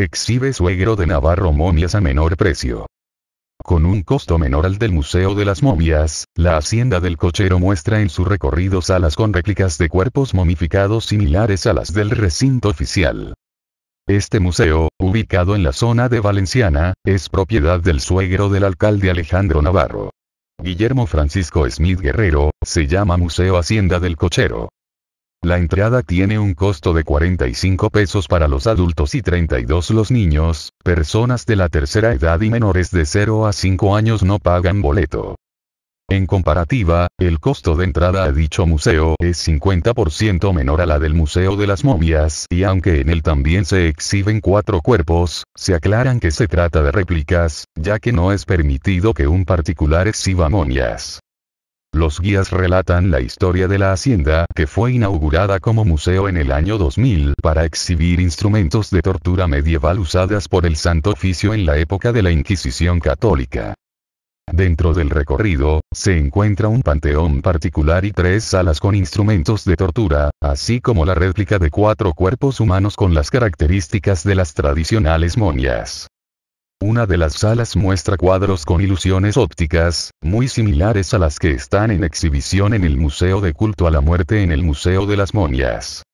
Exhibe suegro de Navarro momias a menor precio. Con un costo menor al del Museo de las Momias, la hacienda del cochero muestra en su recorrido salas con réplicas de cuerpos momificados similares a las del recinto oficial. Este museo, ubicado en la zona de Valenciana, es propiedad del suegro del alcalde Alejandro Navarro. Guillermo Francisco Smith Guerrero, se llama Museo Hacienda del Cochero. La entrada tiene un costo de 45 pesos para los adultos y 32 los niños, personas de la tercera edad y menores de 0 a 5 años no pagan boleto. En comparativa, el costo de entrada a dicho museo es 50% menor a la del Museo de las Momias y aunque en él también se exhiben cuatro cuerpos, se aclaran que se trata de réplicas, ya que no es permitido que un particular exhiba momias. Los guías relatan la historia de la hacienda que fue inaugurada como museo en el año 2000 para exhibir instrumentos de tortura medieval usadas por el Santo Oficio en la época de la Inquisición católica. Dentro del recorrido, se encuentra un panteón particular y tres salas con instrumentos de tortura, así como la réplica de cuatro cuerpos humanos con las características de las tradicionales monias. Una de las salas muestra cuadros con ilusiones ópticas, muy similares a las que están en exhibición en el Museo de Culto a la Muerte en el Museo de las Momias.